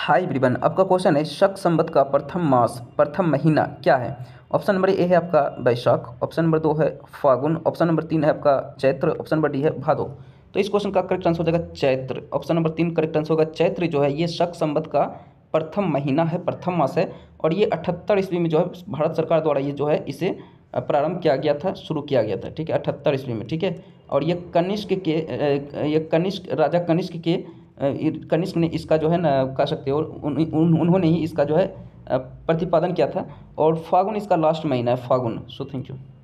हाय ब्रिबन आपका क्वेश्चन है शक संबत का प्रथम मास प्रथम महीना क्या है ऑप्शन नंबर ए है आपका वैशाख ऑप्शन नंबर दो है फागुन ऑप्शन नंबर तीन है आपका चैत्र ऑप्शन नंबर डी है भादो तो इस क्वेश्चन का करेक्ट आंसर हो जाएगा चैत्र ऑप्शन नंबर तीन करेक्ट आंसर होगा चैत्र जो है ये शक संबत का प्रथम महीना है प्रथम मास है और ये अठहत्तर ईस्वी में जो है भारत सरकार द्वारा ये जो है इसे प्रारंभ किया गया था शुरू किया गया था ठीक है अठहत्तर ईस्वी में ठीक है और ये कनिष्क के ये कनिष्क राजा कनिष्क के कनिष्क ने इसका जो है ना कह सकते हो उन, उन, उन्होंने ही इसका जो है प्रतिपादन किया था और फागुन इसका लास्ट महीना है फागुन सो थैंक यू